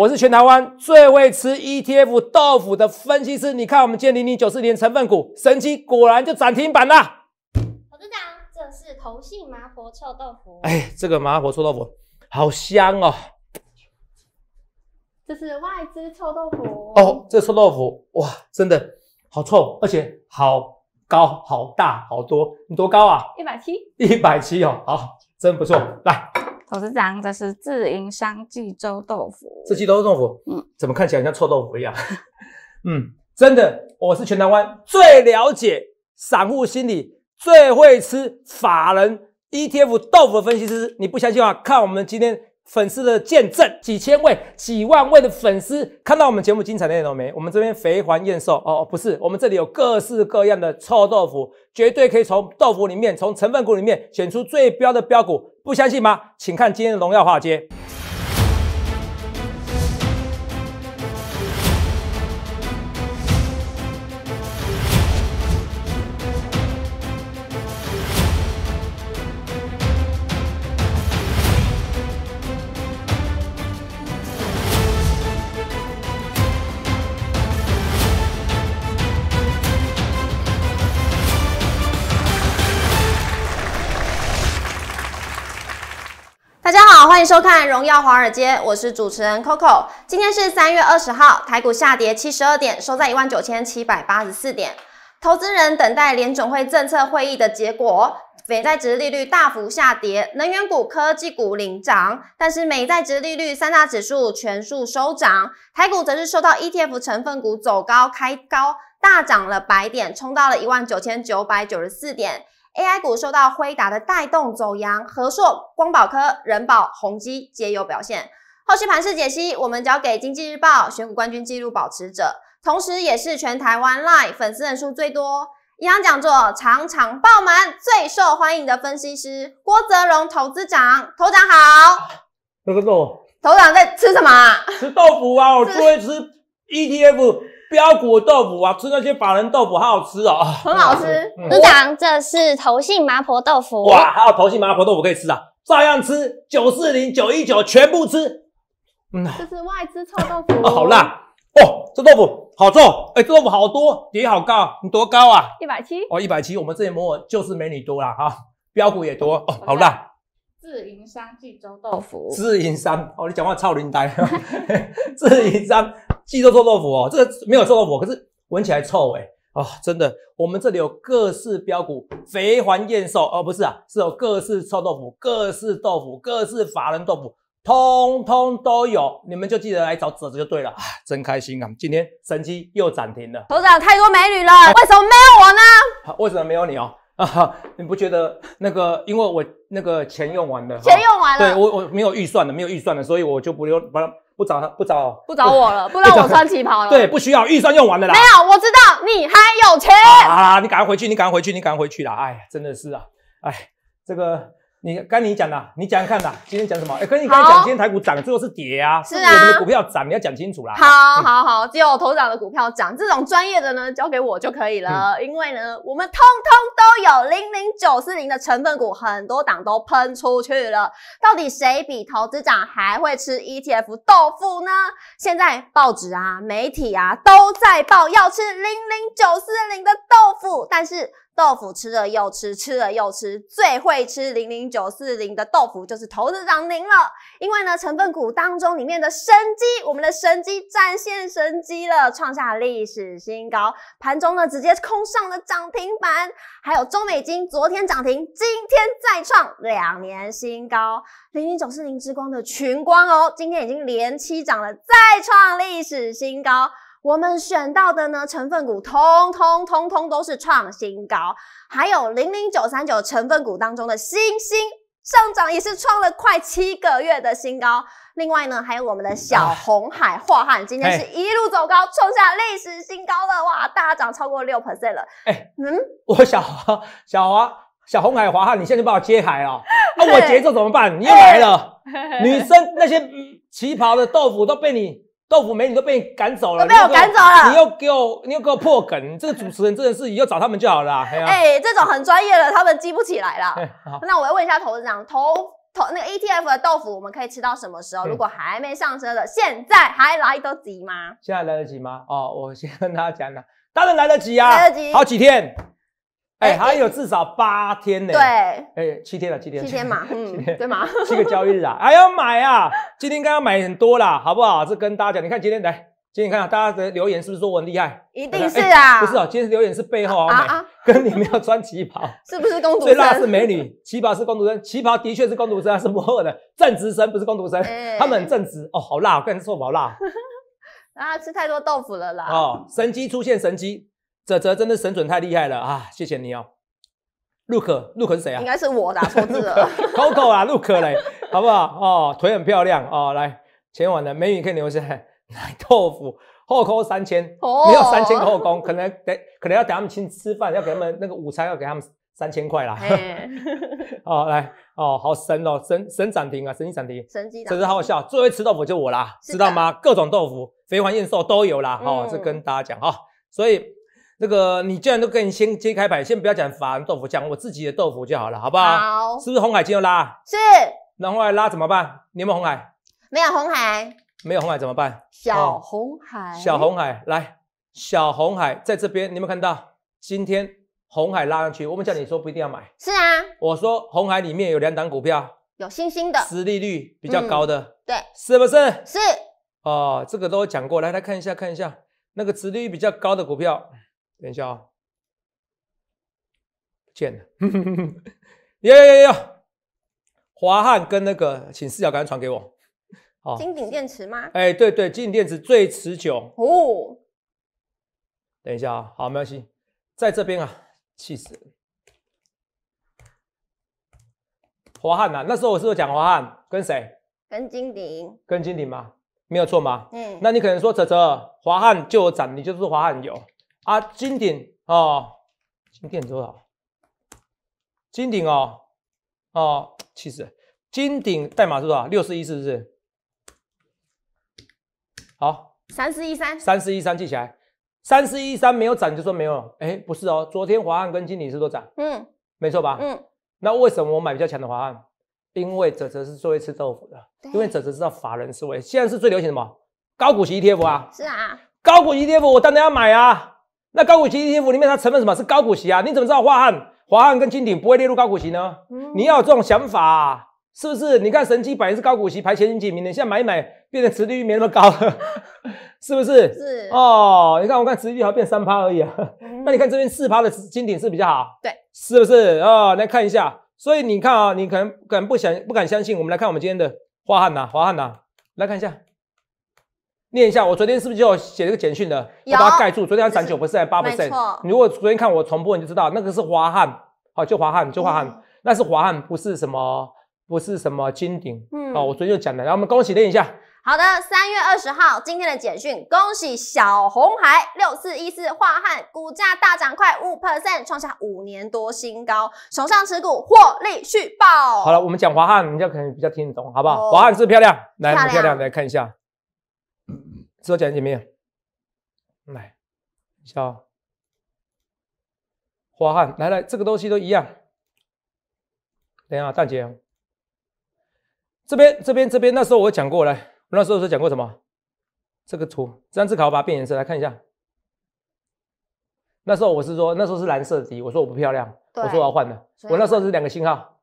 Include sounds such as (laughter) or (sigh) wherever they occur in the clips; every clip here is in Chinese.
我是全台湾最会吃 ETF 豆腐的分析师，你看我们建零零九四年成分股神奇果然就涨停板啦！董事长，这是头姓麻婆臭豆腐。哎，这个麻婆臭豆腐好香哦。这是外资臭豆腐。哦，这臭豆腐哇，真的好臭，而且好高好大好多。你多高啊？一百七。一百七哦，好，真不错。来。董事长，这是自营商济州豆腐，济州豆腐，嗯，怎么看起来像臭豆腐一样？(laughs) 嗯，真的，我是全台湾最了解散户心理、最会吃法人 ETF 豆腐的分析师，你不相信的话，看我们今天。粉丝的见证，几千位、几万位的粉丝看到我们节目精彩内容没？我们这边肥环验瘦哦，不是，我们这里有各式各样的臭豆腐，绝对可以从豆腐里面、从成分股里面选出最标的标股，不相信吗？请看今天的荣耀化街。收看《荣耀华尔街》，我是主持人 Coco。今天是三月二十号，台股下跌七十二点，收在一万九千七百八十四点。投资人等待联总会政策会议的结果，美债值利率大幅下跌，能源股、科技股领涨，但是美债值利率三大指数全数收涨。台股则是受到 ETF 成分股走高开高，大涨了百点，冲到了一万九千九百九十四点。AI 股受到辉达的带动走阳，和硕、光宝科、人保、宏基皆有表现。后续盘势解析，我们交给经济日报选股冠军纪录保持者，同时也是全台湾 l i v e 粉丝人数最多、银行讲座场场爆满、最受欢迎的分析师郭泽荣投资长。投长好，豆豆，头长在吃什么？吃豆腐啊！我最爱吃 ETF。标骨豆腐啊，吃那些法人豆腐好好吃哦，很好吃。组长，这是头信麻婆豆腐。哇，还有头信麻婆豆腐可以吃啊，照样吃。九四零九一九全部吃。嗯，这是外资臭豆腐。哦、(laughs) 好辣哦，这豆腐好臭。哎，这豆腐好多，底好高，你多高啊？一百七。哦，一百七，我们这里摩友就是没你多啦哈，标骨也多哦，好辣。自营商贵州豆腐。自营商，哦，你讲话超灵呆。(laughs) 自营商。鸡州臭豆腐哦，这个没有臭豆腐，可是闻起来臭哎啊！真的，我们这里有各式标骨、肥环、燕瘦，哦不是啊，是有各式臭豆腐、各式豆腐、各式法人豆腐，通通都有。你们就记得来找哲子就对了啊，真开心啊！今天神机又涨停了，头涨太多美女了，为什么没有我呢？为什么没有你哦？啊，哈，你不觉得那个？因为我那个钱用完了，钱用完了，对我我没有预算了，没有预算了，所以我就不留不。不找他，不找，不找我了，(laughs) 不让我穿旗袍了。对，不需要，预算用完了啦。没有，我知道你还有钱。啊，你赶快回去，你赶快回去，你赶快回去啦！哎，真的是啊，哎，这个。你该你讲了，你讲看啦。今天讲什么？哎，跟你刚讲，今天台股涨，最后是跌啊，是股票涨，你要讲清楚啦。好，好，好，只有头涨的股票涨，这种专业的呢，交给我就可以了。因为呢，我们通通都有零零九四零的成分股，很多档都喷出去了。到底谁比投资长还会吃 ETF 豆腐呢？现在报纸啊、媒体啊都在报要吃零零九四零的豆腐，但是。豆腐吃了又吃，吃了又吃，最会吃零零九四零的豆腐就是投资者您了。因为呢，成分股当中里面的神机，我们的神机展现神机了，创下历史新高。盘中呢，直接空上了涨停板。还有中美金，昨天涨停，今天再创两年新高。零零九四零之光的群光哦，今天已经连七涨了，再创历史新高。我们选到的呢成分股，通通通通都是创新高，还有零零九三九成分股当中的星星上涨也是创了快七个月的新高。另外呢，还有我们的小红海化汉，今天是一路走高，创下历史新高了，哇，大涨超过六 percent 了。哎，嗯，(laughs) 我小小华小红海华汉，你现在就帮我接海 (laughs) 啊，那我节奏怎么办？你又来了，女生那些旗袍的豆腐都被你。豆腐美女都被你赶走了，被我赶走了。你又给我，你又给我破梗。这个主持人这件事你又找他们就好了。(laughs) 哎这种很专业的，他们记不起来了。(laughs) 那我要问一下投资长，投投那个 ETF 的豆腐，我们可以吃到什么时候？如果还没上车的，现在还来得及吗？现在来得及吗？哦，我先跟大家讲讲，当然来得及啊，来得及，好几天，哎，还有至少八天呢。对，哎，七天了，七天，七天嘛，七天，对吗？(laughs) 七个交易日啊，还要买啊！今天刚刚买很多啦，好不好？这跟大家讲，你看今天来，今天看大家的留言是不是我很厉害？一定是啊，不是啊，今天留言是背后啊，跟你们要穿旗袍，(laughs) 是不是？公主？最辣是美女，旗袍是公主生，旗袍的确是公读生，是不二的正直生，不是公主生，他们正直哦，好辣，我刚你说臭好辣 (laughs) 啊，吃太多豆腐了啦。哦，神机出现，神机。泽泽真的神准太厉害了啊！谢谢你哦，陆可，陆可谁啊？应该是我打错字了。Coco 啊，陆可嘞，好不好？哦，腿很漂亮哦。来，前晚的美女可以留下。买豆腐，后扣三千，没有三千后工，可能得可能要等他们去吃饭，要给他们那个午餐要给他们三千块啦。哦，来哦，好神哦，神神涨停啊，神级涨停，神级，真是好笑。最会吃豆腐就我啦，知道吗？各种豆腐，肥黄燕瘦都有啦。哦，这跟大家讲哈，所以。那个，你既然都跟你先揭开牌，先不要讲法兰豆腐，讲我自己的豆腐就好了，好不好？好。是不是红海金要拉？是。那后来拉怎么办？有没有红海？没有红海。没有红海怎么办？小红海。小红海，来，小红海在这边，有没有看到？今天红海拉上去，我们叫你说不一定要买。是啊。我说红海里面有两档股票，有新兴的，实利率比较高的。对，是不是？是。哦，这个都讲过来，来看一下，看一下那个实利率比较高的股票。等一下啊！不见了，(laughs) 有有有有，华汉跟那个，请视角赶快传给我。好，金鼎电池吗？哎，对对，金鼎电池最持久。哦，等一下啊，好，没关系，在这边啊，气死了。华汉呐，那时候我是不是讲华汉跟谁？跟金鼎？跟金鼎吗？没有错吗？嗯，那你可能说泽泽，华汉就有涨，你就是华汉有。啊，金鼎哦，金鼎多少？金鼎哦，哦，气死！金鼎代码是多少？六四一是不是？好，三四一三，三四一三记起来。三四一三没有涨就说没有。哎，不是哦，昨天华汉跟金鼎是多涨？嗯，没错吧？嗯，那为什么我买比较强的华汉？因为泽泽是做一次豆腐的，因为泽泽知道法人思维。现在是最流行什么？高股息 ETF 啊？是啊，高股息 ETF 我当然要买啊。那高股息 ETF 里面它成分什么？是高股息啊？你怎么知道华瀚、华瀚跟金鼎不会列入高股息呢？嗯，你要有这种想法，是不是？你看神机百是高股息排前几名的，现在买一买变得持利率没那么高了，(laughs) 是不是？是哦，你看我看持利率还变三趴而已啊。那你看这边四趴的金鼎是比较好，对，是不是？哦，来看一下。所以你看啊，你可能可能不想不敢相信，我们来看我们今天的华瀚呐，华瀚呐，来看一下。念一下，我昨天是不是就写了个简讯的，把它盖住？昨天涨九 percent，八 percent。如果昨天看我重播，你就知道那个是华汉，好，就华汉，就华汉，那是华汉，不是什么，不是什么金鼎。嗯，好，我昨天就讲然后我们恭喜，念一下。好的，三月二十号今天的简讯，恭喜小红海六四一四华汉股价大涨快五 percent，创下五年多新高，手上持股获利续报。好了，我们讲华汉，人家可能比较听得懂，好不好？华汉是漂亮，来，很漂亮，来看一下。知道讲什么没有？来，叫华汉，来来，这个东西都一样。等一下，大姐，这边这边这边，那时候我讲过我那时候是讲过什么？这个图这张卡考把变颜色，来看一下。那时候我是说，那时候是蓝色底，我说我不漂亮，我说我要换的。我那时候是两个星号，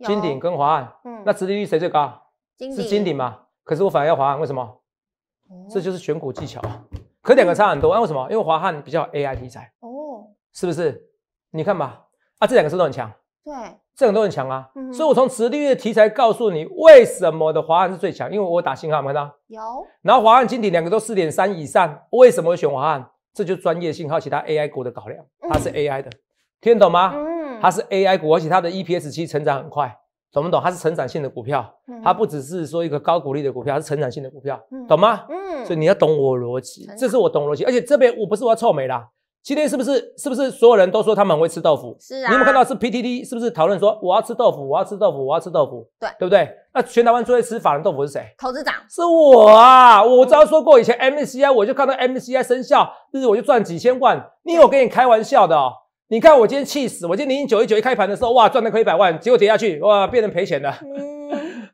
金顶跟华岸，那资金率谁最高？是金顶嘛？可是我反而要华岸，为什么？这就是选股技巧啊，可两个差很多啊？为什么？因为华汉比较 AI 题材哦，是不是？你看吧，啊，这两个都都很强，对，这两个都很强啊。所以我从市率的题材告诉你为什么的华汉是最强，因为我打信号，有看到？有。然后华汉金鼎两个都四点三以上，为什么选华汉？这就是专业信号，其他 AI 股的考量，它是 AI 的，听得懂吗？嗯，它是 AI 股，而且它的 EPS 期成长很快。懂不懂？它是成长性的股票，它不只是说一个高股利的股票，它是成长性的股票，懂吗？嗯，所以你要懂我逻辑，这是我懂逻辑。而且这边我不是我要臭美啦，今天是不是是不是所有人都说他们很会吃豆腐？是啊，你有没有看到是 P T T 是不是讨论说我要吃豆腐，我要吃豆腐，我要吃豆腐？对，对不对？那全台湾最会吃法人豆腐是谁？投资长是我啊，我只要说过以前 M C I 我就看到 M C I 生效，日我就赚几千万，你有跟你开玩笑的？你看我今天气死！我今天零零九一九一开盘的时候，哇，赚了快一百万，结果跌下去，哇，变成赔钱的。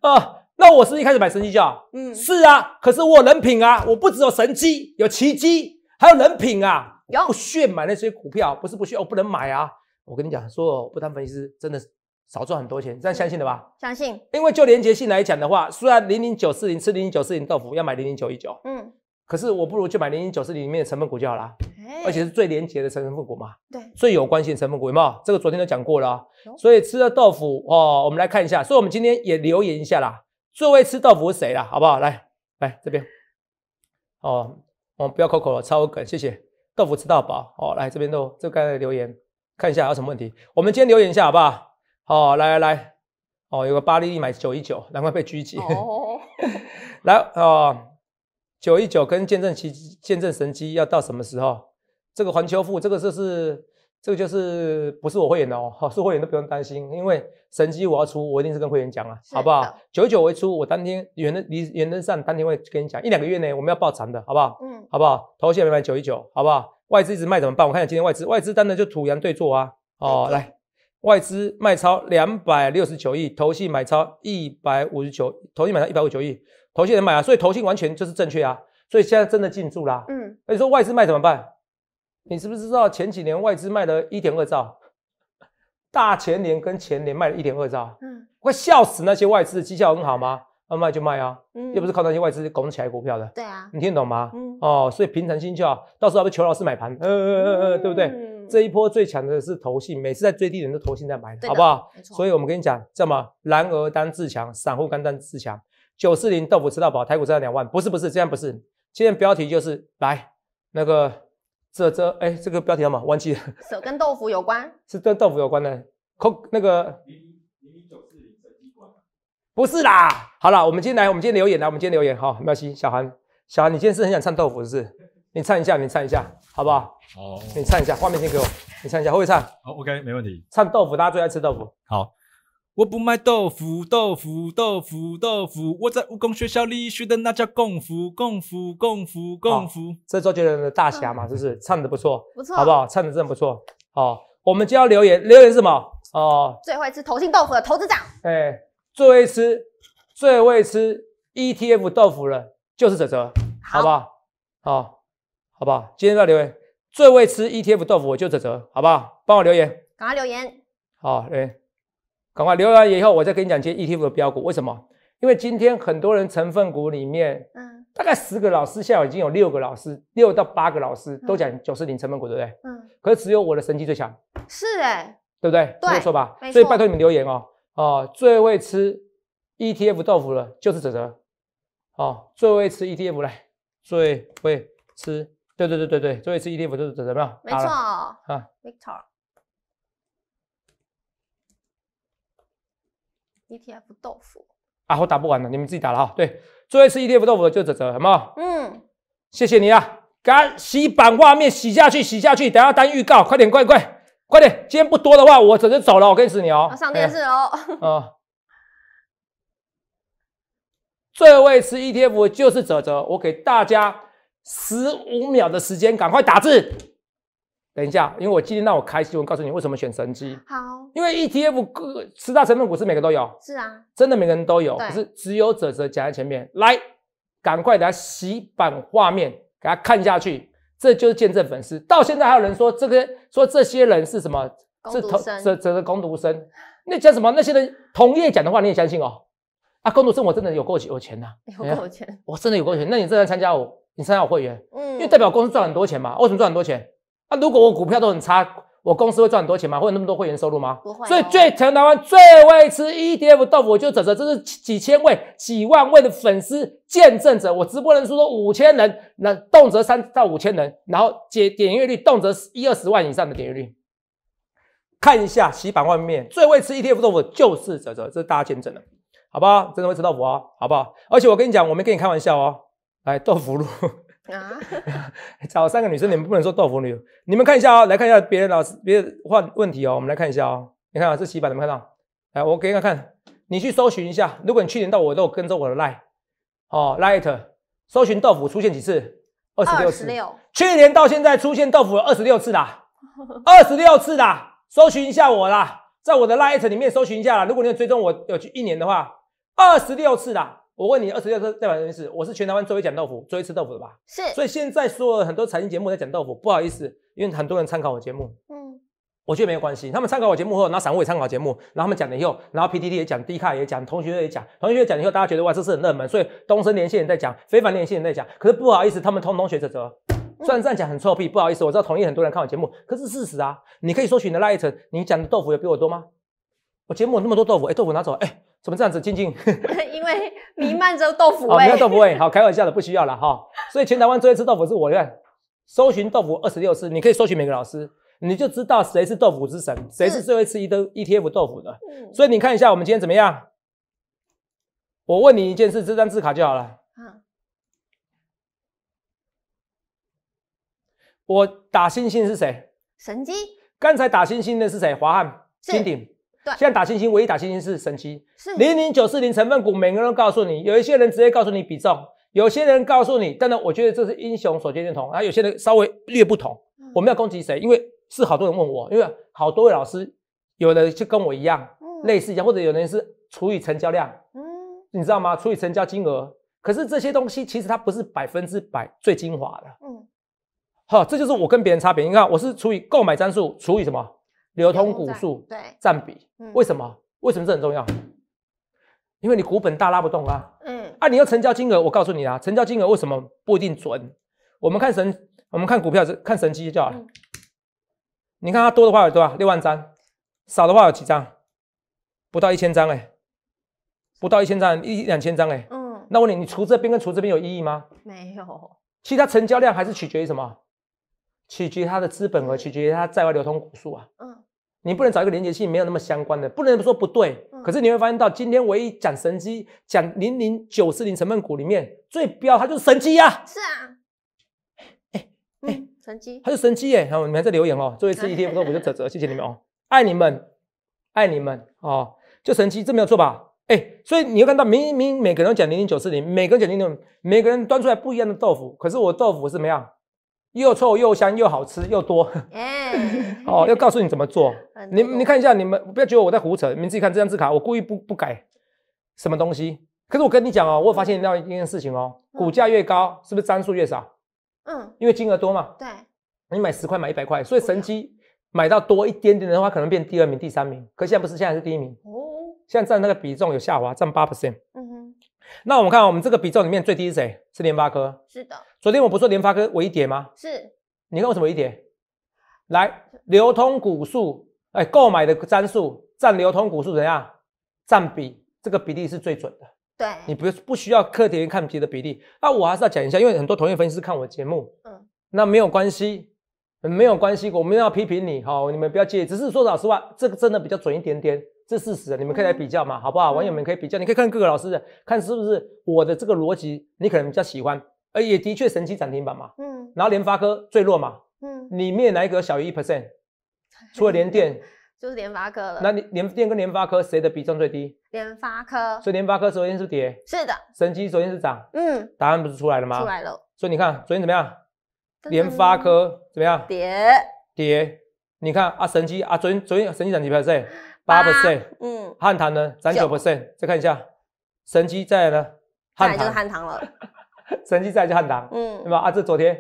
啊，(laughs) 那我是一开始买神机教，嗯，是啊，可是我人品啊，我不只有神机，有奇迹，还有人品啊。有不炫买那些股票，不是不炫，我不能买啊。我跟你讲，说我不当分析师，真的少赚很多钱，这样相信的吧？相信。因为就连结性来讲的话，虽然零零九四零吃零零九四零豆腐，要买零零九一九。嗯。可是我不如就买零零九四零里面的成分股就好啦。而且是最廉洁的成分股嘛，对，最有关系的成分股有有？这个昨天都讲过了，所以吃了豆腐哦，我们来看一下，所以我们今天也留言一下啦，最会吃豆腐是谁啦，好不好？来来这边，哦，我不要扣扣了，超梗，谢谢，豆腐吃到饱哦，来这边都，这个刚才留言看一下有什么问题，我们今天留言一下好不好？好，来来来，哦，有个巴力力买九一九，难怪被狙击，哦，(laughs) 来哦。九一九跟见证奇见证神机要到什么时候？这个环球富这个就是这个就是不是我会员的哦，是会员都不用担心，因为神机我要出，我一定是跟会员讲啊，好不好？九一九会出，我当天原的元原的上当天会跟你讲，一两个月内我们要报长的好不好？嗯，好不好？头没买九一九好不好？外资一直卖怎么办？我看下今天外资，外资当然就土洋对坐啊。哦，来，外资卖超两百六十九亿，投线买超一百五十九，投线买超一百五十九亿。投信也买啊，所以投信完全就是正确啊，所以现在真的进驻啦。嗯，那你说外资卖怎么办？你是不是知道前几年外资卖了一点二兆，大前年跟前年卖了一点二兆？嗯，快笑死那些外资的绩效很好吗？要卖就卖啊，又不是靠那些外资拱起来股票的。对啊，你听懂吗？哦，所以平常心就好，到时候要不求老师买盘，嗯嗯嗯嗯，对不对？这一波最强的是投信，每次在最低点都投信在买，好不好？所以我们跟你讲，叫么男儿单自强，散户干单自强。九四零豆腐吃到饱，台股吃到两万，不是不是这样，不是。今天标题就是来那个这这哎，这个标题什么？忘记了。手跟豆腐有关？是跟豆腐有关的。扣那个零零九四零机不是啦。好了，我们今天来，我们今天留言来，我们今天留言。好，妙西，小韩，小韩，你今天是很想唱豆腐，是不是？你唱一下，你唱一下，好不好？哦。你唱一下，画面先给我。你唱一下，会会唱？好，OK，没问题。唱豆腐，大家最爱吃豆腐。好。我不卖豆腐，豆腐，豆腐，豆腐。我在武功学校里学的那叫功夫，功夫，功夫，功夫。这周杰伦的大侠嘛，(laughs) 是不是唱的不错，不错，好不好？唱的真不错。好，我们就要留言，留言什么？哦，最会吃投信豆腐的投资长。哎，最会吃，最会吃 ETF 豆腐的，就是哲哲，好不好？好，好不好？今天要留言，最会吃 ETF 豆腐，我就哲哲，好不好？帮我留言，赶快留言。好，哎。赶快留完以后，我再跟你讲些 ETF 的标股。为什么？因为今天很多人成分股里面，嗯，大概十个老师，下午已经有六个老师，六到八个老师都讲九四零成分股，对不对？嗯。可是只有我的神机最强。是哎。对不对？没错吧？错。所以拜托你们留言哦。哦，最会吃 ETF 豆腐的就是泽泽。哦，最会吃 ETF 来，最会吃，对对对对对，最会吃 ETF 就是泽泽，对有？没错。啊，Victor。E T F 豆腐啊，我打不完了，你们自己打了哈。对，最后一次 E T F 豆腐的就是哲哲，好不好？嗯，谢谢你啊，赶洗版画面，洗下去，洗下去。等下当预告，快点，快快，快点！今天不多的话，我哲哲走了，我跟死你哦。上电视哦。(laughs) 哦，最后一次 E T F 就是哲哲，我给大家十五秒的时间，赶快打字。等一下，因为我今天让我开心，我告诉你为什么选神机。好，因为 ETF 各十大成分股是每个都有。是啊，真的每个人都有。可是只有者则讲在前面。来，赶快来洗版画面，给他看下去。这就是见证粉丝。到现在还有人说这个，说这些人是什么？是投只只是光读生？那叫什么？那些人同业讲的话你也相信哦？啊，光读生我真的有够有钱呐！有够钱！我真的有够钱。那你正在参加我，你参加我会员？嗯。因为代表公司赚很多钱嘛。为什么赚很多钱？那如果我股票都很差，我公司会赚很多钱吗？会有那么多会员收入吗？所以最台湾最会吃 ETF 豆腐，我就指着这是几千位、几万位的粉丝见证者。我直播人数都五千人，那动辄三到五千人，然后点点阅率动辄一二十万以上的点阅率。看一下洗版外面最会吃 ETF 豆腐就是泽泽，这是大家见证的，好不好？真的会吃豆腐哦，好不好？而且我跟你讲，我没跟你开玩笑哦，来豆腐乳。啊！(laughs) 找三个女生，你们不能说豆腐女。你们看一下哦，来看一下别人老师，别人问问题哦。我们来看一下哦。你看啊，这板有怎有看到？来，我给你看。你去搜寻一下，如果你去年到我都跟着我的 light 哦 light，搜寻豆腐出现几次？二十六次。去年到现在出现豆腐二十六次啦，(laughs) 二十六次啦。搜寻一下我啦，在我的 light 里面搜寻一下啦。如果你追踪我有去一年的话，二十六次啦。我问你，二六个代表人士，我是全台湾最会讲豆腐、最会吃豆腐的吧？是。所以现在说了很多财经节目在讲豆腐，不好意思，因为很多人参考我节目。嗯。我觉得没有关系，他们参考我节目后，拿散户也参考节目，然后他们讲了以后，然后 P T T 也讲，D 卡也讲，同学也讲，同学讲了以后，大家觉得哇，这是很热门，所以东森连线也在讲，非凡连线也在讲。可是不好意思，他们通通学着哲，虽然这样讲很臭屁，不好意思，我知道同意很多人看我节目，可是事实啊，你可以说出你的那一层，你讲的豆腐有比我多吗？我节目那么多豆腐，哎，豆腐拿走，哎，怎么这样子？静静，(laughs) 因为弥漫着豆腐 (laughs) 味，啊，豆腐味，好，开玩笑的，不需要了哈。所以，全台湾最爱吃豆腐是我，你搜寻豆腐二十六次，你可以搜寻每个老师，你就知道谁是豆腐之神，谁是最会吃一 E T F 豆腐的。所以你看一下我们今天怎么样？我问你一件事，这张字卡就好了。我打星星是谁？神机。刚才打星星的是谁？华汉。金鼎。现在打星星，唯一打星星是神奇，零零九四零成分股，每个人都告诉你，有一些人直接告诉你比重，有些人告诉你，但是我觉得这是英雄所见略同啊，有些人稍微略不同，我们要攻击谁？因为是好多人问我，因为好多位老师，有的就跟我一样，类似一样，或者有人是除以成交量，嗯，你知道吗？除以成交金额，可是这些东西其实它不是百分之百最精华的，嗯，好，这就是我跟别人差别。你看，我是除以购买张数，除以什么？流通股数占比，为什么？为什么这很重要？因为你股本大拉不动啊。嗯。啊，你要成交金额，我告诉你啊，成交金额为什么不一定准？我们看神，我们看股票是看神就好了。你看它多的话，多少？六万张，少的话有几张？不到一千张哎，不到一千张，一两千张哎。嗯。那问你，你除这边跟除这边有意义吗？没有。其实，它成交量还是取决于什么？取决于它的资本，和取决于它在外流通股数啊。嗯，你不能找一个连接性没有那么相关的，不能说不对。可是你会发现到今天唯一讲神机，讲零零九四零成分股里面最标，它就是神机啊。是啊，神机，它是神机耶！好，你们在留言哦。做一次 ETF 豆腐就扯折，谢谢你们哦，爱你们，爱你们哦。就神机，这没有错吧？哎，所以你会看到，明明每个人讲零零九四零，每个人讲零零，每个人端出来不一样的豆腐，可是我豆腐是怎么样？又臭又香又好吃又多，(laughs) 哦，要告诉你怎么做，你你看一下，你们不要觉得我在胡扯，你自己看这张字卡，我故意不不改什么东西。可是我跟你讲哦，我发现到一件事情哦，股价越高，是不是张数越少？嗯，因为金额多嘛。对，你买十块，买一百块，所以神机买到多一点点的话，可能变第二名、第三名。可现在不是，现在是第一名。哦，现在占那个比重有下滑，占八 percent。嗯哼。那我们看我们这个比重里面最低是谁？是联发科。是的，昨天我不是说联发科唯一点吗？是。你看为什么一点？来，流通股数，哎，购买的占数占流通股数怎样？占比这个比例是最准的。对，你不不需要客厅看盘的比例。那我还是要讲一下，因为很多同业分析师看我节目，嗯，那没有关系，没有关系，我们要批评你，哈，你们不要介意，只是说老实话，这个真的比较准一点点。这事实，你们可以来比较嘛，好不好？网友们可以比较，你可以看各个老师的，看是不是我的这个逻辑，你可能比较喜欢。而也的确，神奇涨停板嘛。嗯。然后联发科最弱嘛。嗯。里面哪一个小于一 percent？(laughs) 除了联电，就是联发科了。那你联电跟联发科谁的比重最低？联发科。所以联发科昨天是跌。是的。神奇昨天是涨。嗯。答案不是出来了吗？出来了。所以你看昨天怎么样？联发科怎么样？跌。跌。你看啊，神奇啊，昨天昨天神奇涨几 percent。八 p e r c e n 嗯，汉唐呢三九 percent，再看一下，神机在呢，汉唐就是汉唐了，(laughs) 神机在就汉唐，嗯，对吧？啊，这昨天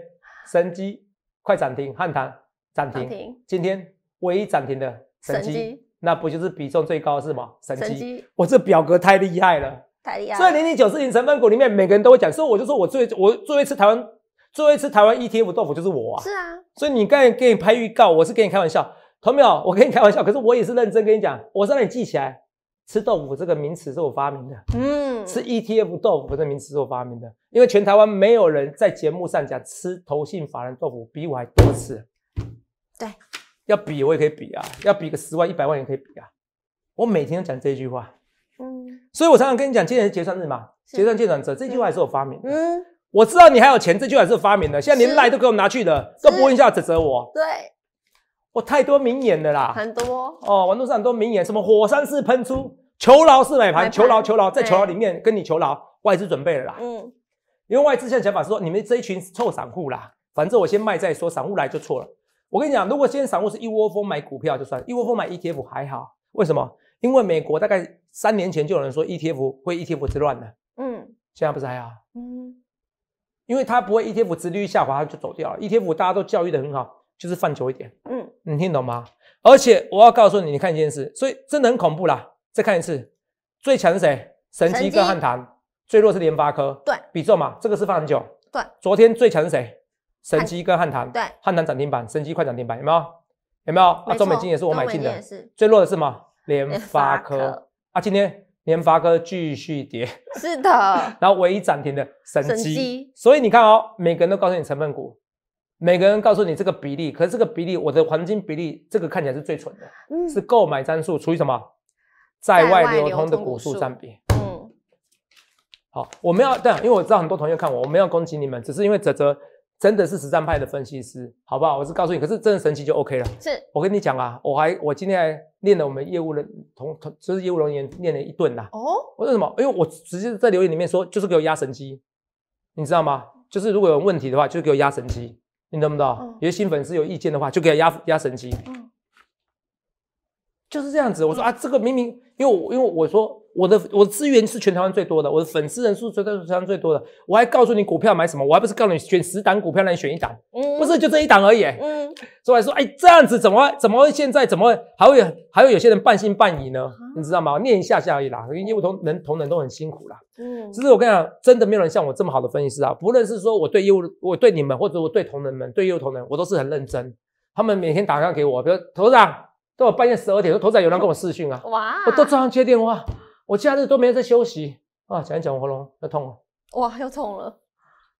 神机快涨停，汉唐涨停，今天唯一涨停的神机，那不就是比重最高是吗？神机，我这表格太厉害了，太厉害。所以零点九四零成分股里面，每个人都会讲，所以我就说我最我做一次台湾做一次台湾 ETF 豆腐就是我啊，是啊。所以你刚才给你拍预告，我是跟你开玩笑。同没有，我跟你开玩笑，可是我也是认真跟你讲，我是让你记起来，吃豆腐这个名词是我发明的。嗯，吃 ETF 豆腐这名词是我发明的，因为全台湾没有人在节目上讲吃投信法人豆腐比我还多次。对，要比我也可以比啊，要比个十万、一百万也可以比啊。我每天都讲这句话。嗯，所以我常常跟你讲，今年结算日嘛，结算借转者这句话也是我发明的。嗯，我知道你还有钱，这句话也是我发明的。现在连赖都给我拿去了，都不问一下指责我。对。我太多名言的啦，很多哦，网络上很多名言，什么火山式喷出，求饶式买盘，求饶求饶，在求饶里面跟你求饶，外资准备了啦，嗯，因为外资现在想法是说你们这一群臭散户啦，反正我先卖再说，散户来就错了。我跟你讲，如果今天散户是一窝蜂买股票就算，一窝蜂买 ETF 还好，为什么？因为美国大概三年前就有人说 ETF 会 ETF 之乱的，嗯，现在不是还好，嗯，因为它不会 ETF 值率下滑，它就走掉了，ETF 大家都教育的很好。就是放久一点，嗯，你听懂吗？而且我要告诉你，你看一件事，所以真的很恐怖啦。再看一次，最强是谁？神机跟汉唐，最弱是联发科。对比重嘛，这个是放很久。对，昨天最强是谁？神机跟汉唐。对，汉唐涨停板，神机快涨停板，有没有？有没有？啊，中美金也是我买进的。最弱的是什么？联发科。啊，今天联发科继续跌。是的。(laughs) 然后唯一涨停的神机。所以你看哦，每个人都告诉你成分股。每个人告诉你这个比例，可是这个比例，我的黄金比例，这个看起来是最蠢的，是购买张数除以什么，在外流通的股数占比。嗯，好，我们要对，因为我知道很多同学看我，我没有恭喜你们，只是因为泽泽真的是实战派的分析师，好不好？我是告诉你，可是真的神奇就 OK 了。是我跟你讲啊，我还我今天还练了我们业务的同同，就是业务人员练了一顿呐。哦，我说什么？因为我直接在留言里面说，就是给我压神机，你知道吗？就是如果有问题的话，就给我压神机。你懂不懂？有些新粉丝有意见的话，就给他压压神经。嗯，就是这样子。我说啊，这个明明，因为因为我说。我的我的资源是全台湾最多的，我的粉丝人数全台湾最多的，我还告诉你股票买什么，我还不是告诉你选十档股票让你选一档，不是就这一档而已。嗯，所以说哎，这样子怎么怎么现在怎么还会还会有些人半信半疑呢？你知道吗？念一下下而已啦，因为业务同人同仁都很辛苦啦。嗯，只是我跟你讲，真的没有人像我这么好的分析师啊。不论是说我对业务，我对你们或者我对同仁们对业务同仁，我都是很认真。他们每天打电话给我，比如头都到半夜十二点说头仔有人跟我视讯啊，哇，我都照样接电话。我假日都没在休息啊！讲一讲喉咙又痛了。哇，又痛了！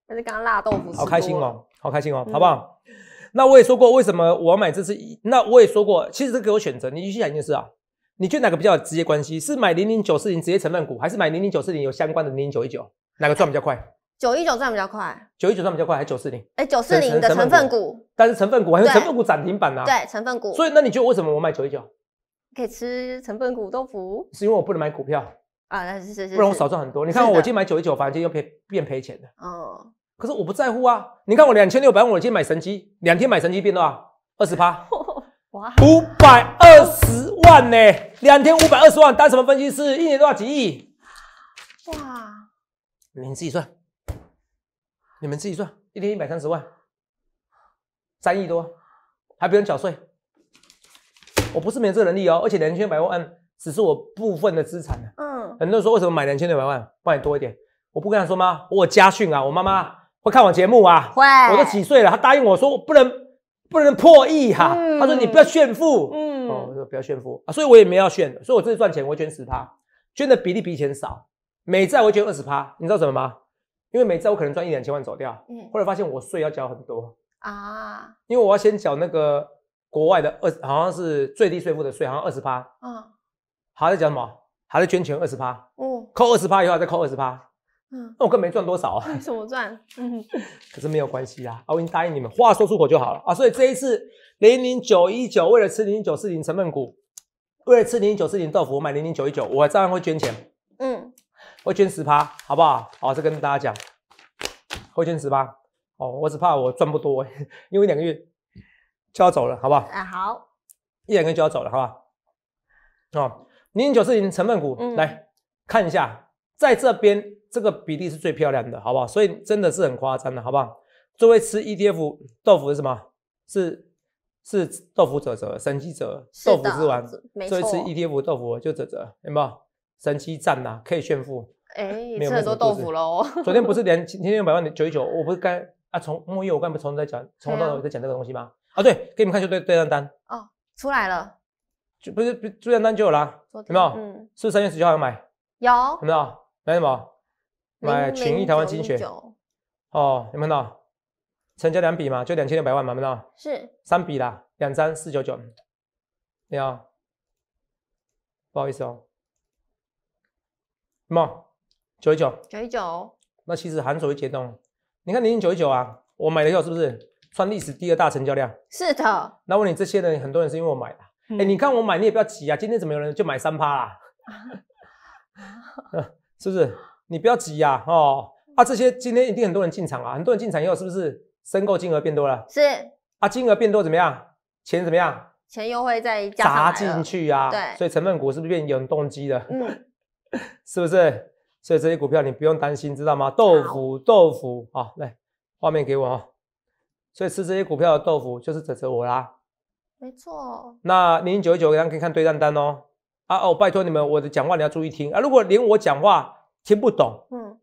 但是刚刚辣豆腐吃好开心哦，好开心哦，好不好？那我也说过，为什么我买这次？那我也说过，其实是给我选择。你去想一件事啊，你觉得哪个比较直接关系？是买零零九四零直接成分股，还是买零零九四零有相关的零零九一九？哪个赚比较快？九一九赚比较快。九一九赚比较快，还是九四零？哎，九四零的成分股，但是成分股还有成分股涨停板啊。对，成分股。所以那你觉得为什么我买九一九？可以吃成分股豆腐，是因为我不能买股票啊，那是是是，不然我少赚很多。你看我今天买九一九吧，今天又赔变赔钱了。哦，可是我不在乎啊。你看我两千六百，我今天买神机，两天买神机变多少？二十八。(laughs) 哇，五百二十万呢，两天五百二十万，当什么分析师？一年多少几亿？哇，你们自己算，你们自己算，一天一百三十万，三亿多，还不用缴税。我不是没有这能力哦，而且两千六百万只是我部分的资产嗯，很多人说为什么买两千六百万，帮你多一点。我不跟他说吗？我家训啊，我妈妈会看我节目啊，会。我都几岁了，她答应我说我不能不能破亿哈。她说你不要炫富。嗯，哦，不要炫富啊，所以我也没要炫。所以我这次赚钱，我捐十趴，捐的比例比以前少。美债我捐二十趴，你知道什么吗？因为美债我可能赚一两千万走掉。嗯，后来发现我税要缴很多啊，因为我要先缴那个。国外的二好像是最低税负的税，好像二十趴。嗯。还在讲什么？还在捐钱二十趴。嗯。扣二十趴以后再扣二十趴。嗯。那我更没赚多少啊。什么赚？嗯。可是没有关系啊，我已经答应你们，话说出口就好了啊。所以这一次零零九一九为了吃零零九四零成分股，为了吃零零九四零豆腐，我买零零九一九，我照样会捐钱。嗯。会捐十趴，好不好？好，再跟大家讲，会捐十趴。哦，我只怕我赚不多，因为两个月。就要走了，好不好？哎，好，一两根就要走了，好不好？哦，零零九四零成分股，嗯，来看一下，在这边这个比例是最漂亮的，好不好？所以真的是很夸张的，好不好？作为吃 ETF 豆腐是什么？是是豆腐哲哲，神奇哲，豆腐之王。作为吃 ETF 豆腐就哲哲，有没有？神奇赞呐，可以炫富。哎，你 (laughs) 吃多豆腐喽？(laughs) 昨天不是连天天六百万的九一九，我不是刚啊从木易，我刚不从在讲，从头到尾在讲这个东西吗？哦，对，给你们看下对对账单哦，出来了，就不是对账单就有啦，有没有？嗯，是不是三月十九号买？有，有没有？买什么？买群益台湾精选，哦，有没有？成交两笔嘛，就两千六百万嘛，没有？是三笔啦，两三四九九，你好，不好意思哦，什么？九一九，九一九，那其实很暑会解冻，你看已金九一九啊，我买的有是不是？创历史第二大成交量，是的。那问你，这些人很多人是因为我买的，哎，你看我买，你也不要急啊。今天怎么有人就买三趴啦？(laughs) 是不是？你不要急呀，哦啊，这些今天一定很多人进场啊，很多人进场以后，是不是申购金额变多了？是。啊，金额变多怎么样？钱怎么样？钱又会再砸进去呀。对。所以成分股是不是变有动机了？嗯，(laughs) 是不是？所以这些股票你不用担心，知道吗？豆腐豆腐好，来，画面给我啊。所以吃这些股票的豆腐就是指只我啦，没错。那零零九一九，大家可以看对账单哦。啊哦，拜托你们，我的讲话你要注意听啊。如果连我讲话听不懂，嗯，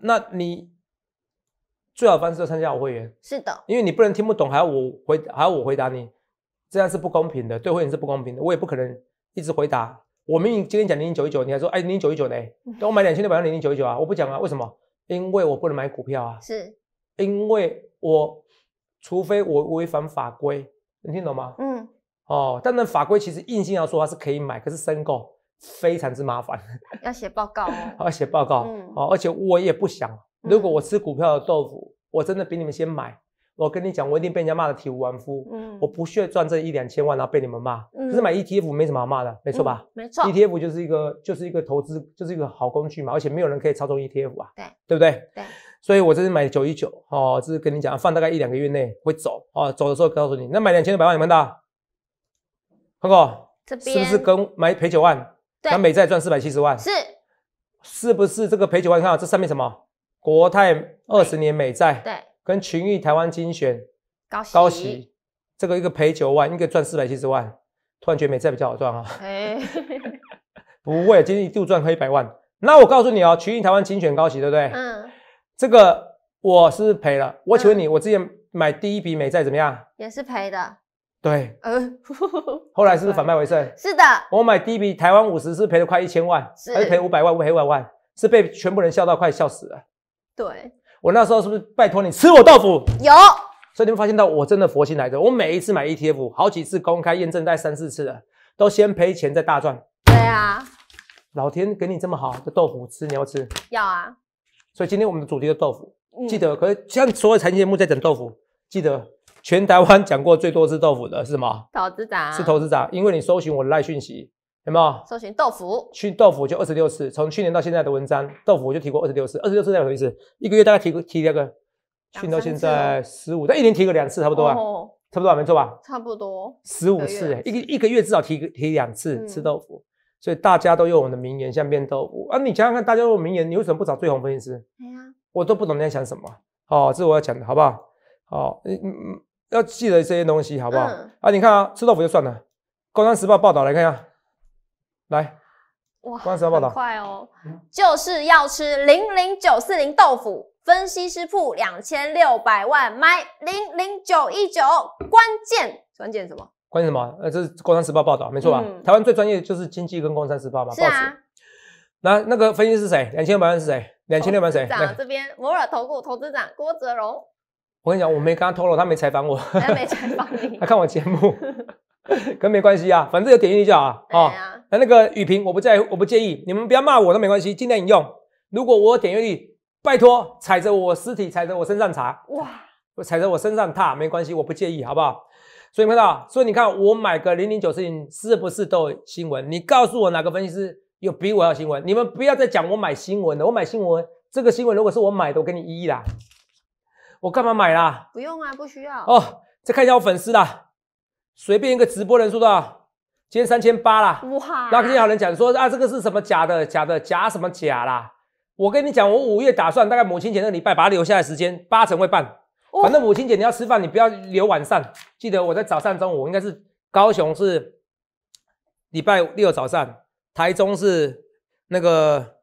那你最好方式要参加我会员。是的，因为你不能听不懂，还要我回，还要我回答你，这样是不公平的，对会员是不公平的。我也不可能一直回答。我明明今天讲零零九一九，你还说哎零零九一九呢？那我买两千六百万零零九一九啊？我不讲啊，为什么？因为我不能买股票啊。是因为我。除非我违反法规，能听懂吗？嗯，哦，但那法规其实硬性要说，它是可以买，可是申购非常之麻烦，要写报告哦，(laughs) 要写报告，嗯，哦，而且我也不想，如果我吃股票的豆腐，我真的比你们先买，我跟你讲，我一定被人家骂的体无完肤，嗯，我不屑赚这一两千万，然后被你们骂，可是买 ETF 没什么好骂的，没错吧？没错，ETF 就是一个就是一个投资，就是一个好工具嘛，而且没有人可以操纵 ETF 啊，对，对不对？对。所以我这次买九一九哦，这是跟你讲，放大概一两个月内会走哦，走的时候告诉你。那买两千六百万有没有？哥哥这边是不是跟买赔九万，他美债赚四百七十万？是，是不是这个赔九万？你看这上面什么？国泰二十年美债，对，跟群益台湾精选高息，高息，这个一个赔九万，一个赚四百七十万，突然觉得美债比较好赚啊？哎，(laughs) 不会，今天度赚黑一百万。那我告诉你哦，群益台湾精选高息，对不对？嗯。这个我是赔了。我请问你，我之前买第一笔美债怎么样？也是赔的。对，呃，(laughs) 后来是不是反败为胜？是的。我买第一笔台湾五十是赔了快一千万，还是赔五百万、五百万是被全部人笑到快笑死了。对，我那时候是不是拜托你吃我豆腐？有。所以你们发现到，我真的佛心来着。我每一次买 ETF，好几次公开验证在三四次了，都先赔钱再大赚。对啊。老天给你这么好的豆腐吃，你要吃？要啊。所以今天我们的主题是豆腐，记得？可是像所有财经节目在讲豆腐，记得？全台湾讲过最多次豆腐的是什么？投资长是投资长，因为你搜寻我的赖讯息，有没有？搜寻豆腐，去豆腐就二十六次，从去年到现在的文章，豆腐我就提过二十六次。二十六次代表什么意思？一个月大概提个提那个，年到现在十五，但一年提个两次差不多啊，差不多没错吧？差不多十五次，一个一个月至少提个提两次吃豆腐。所以大家都用我们的名言，像变豆腐啊，你想想看，大家都名言，你为什么不找最红分析师？啊，我都不懂你在想什么。哦，这是我要讲的，好不好？哦，要记得这些东西，好不好？啊，你看啊，吃豆腐就算了，《工商时报》报道，来看一下，来，哇，工商时报》报道快哦，就是要吃零零九四零豆腐，分析师铺两千六百万买零零九一九，关键，关键什么？关析什么？呃，这是《工商时报》报道没错吧？台湾最专业就是经济跟《工商时报》嘛。报纸。那那个分析是谁？两千六百万是谁？两千六百万谁？这边摩尔投顾投资长郭泽荣。我跟你讲，我没跟他透露，他没采访我，他没采访你，(laughs) 他看我节目，跟 (laughs) 没关系啊，反正有点击率就好啊。对啊。那那个雨萍，我不在，我不介意，你们不要骂我都没关系，尽量引用。如果我有点击率，拜托踩着我尸体，踩着我身上查，哇，我踩着我身上踏没关系，我不介意，好不好？所以看到，所以你看我买个零零九四零是不是都有新闻？你告诉我哪个分析师有比我要新闻？你们不要再讲我买新闻的，我买新闻这个新闻如果是我买的，我给你一亿啦！我干嘛买啦？不用啊，不需要。哦，再看一下我粉丝啦，随便一个直播人数多少？今天三千八啦。哇！那今天有人讲说啊，这个是什么假的？假的假什么假啦？我跟你讲，我五月打算大概母亲节那个礼拜，把它留下来时间八成会办。反正母亲节你要吃饭，你不要留晚上。记得我在早上、中午，应该是高雄是礼拜六早上，台中是那个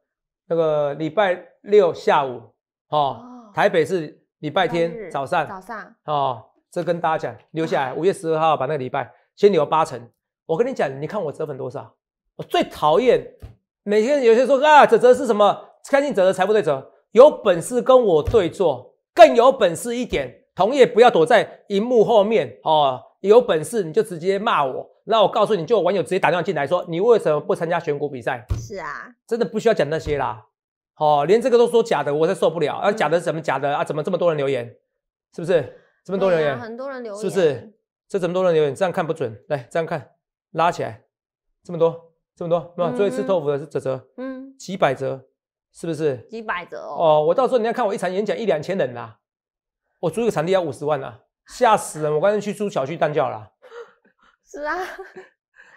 那个礼拜六下午，哦，台北是礼拜天早上。早上哦，这跟大家讲，留下来五月十二号把那个礼拜先留八成。我跟你讲，你看我折粉多少？我最讨厌每天有些说啊，哲哲是什么？干净哲的才不对折，有本事跟我对坐。更有本事一点，同业不要躲在荧幕后面哦！有本事你就直接骂我，那我告诉你，就有网友直接打电话进来说：“你为什么不参加选股比赛？”是啊，真的不需要讲那些啦！哦，连这个都说假的，我是受不了啊！假的怎么假的啊？怎么这么多人留言？是不是这么多留言？很多人留言，是不是？这怎么多人留言？这样看不准，来这样看，拉起来，这么多，这么多。那最一次豆腐的是泽泽，嗯，几百折，是不是几百折哦？哦，我到时候你要看我一场演讲一两千人啦，我租一个场地要五十万呢，吓死人！我刚才去租小区单教啦。是啊，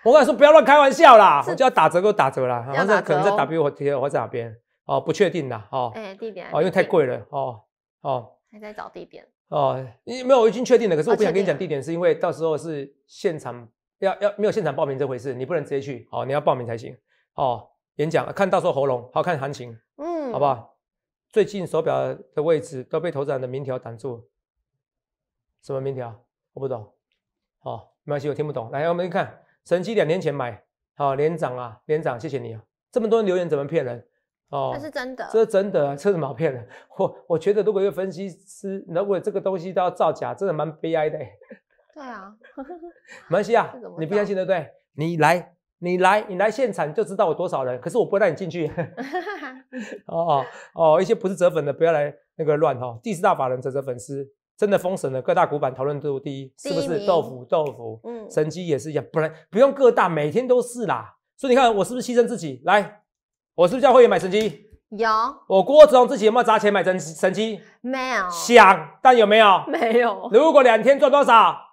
我跟你说不要乱开玩笑啦，我就要打折给我打折了，或者可能在 W 或 T 或哪边哦，不确定的哦，哎，地点哦，因为太贵了哦哦，还在找地点哦，因为没有我已经确定了，可是我不想跟你讲地点，是因为到时候是现场要要没有现场报名这回事，你不能直接去，哦，你要报名才行哦，演讲看到时候喉咙，好看行情。好不好？最近手表的位置都被投资的名条挡住。什么名条？我不懂。好，没关系，我听不懂。来，我们看，神曦两年前买，好连长啊，连长，谢谢你啊。这么多人留言怎么骗人？哦，这是真的。这是真的，这怎么骗人？我我觉得如果一个分析师，如果这个东西都要造假，真的蛮悲哀的。对啊，(laughs) 没关系啊，你不相信对不对？你来。你来，你来现场就知道我多少人，可是我不带你进去。(laughs) 哦哦哦，一些不是折粉的不要来那个乱哈。第四大法人折折粉丝，真的封神了，各大股板讨论度第一，是不是？豆腐豆腐，嗯，神机也是一样，不然不用各大，每天都是啦。所以你看我是不是牺牲自己？来，我是不是叫会员买神机？有。我郭子龙自己有没有砸钱买神神机？没有。想，但有没有？没有。如果两天赚多少？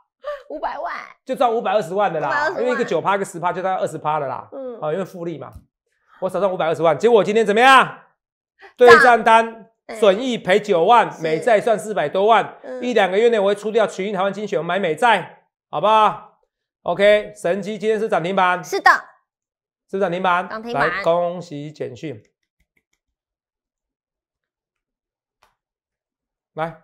五百万就赚五百二十万的啦，因为一个九趴一个十趴就大概二十趴的啦。嗯，啊，因为复利嘛，我少赚五百二十万，结果今天怎么样？对账单损益赔九万，美债赚四百多万，一两个月内我会出掉，群一台湾精选，买美债，好不好？OK，神机今天是涨停板，是的，是涨停板。涨停板，来恭喜简讯，来。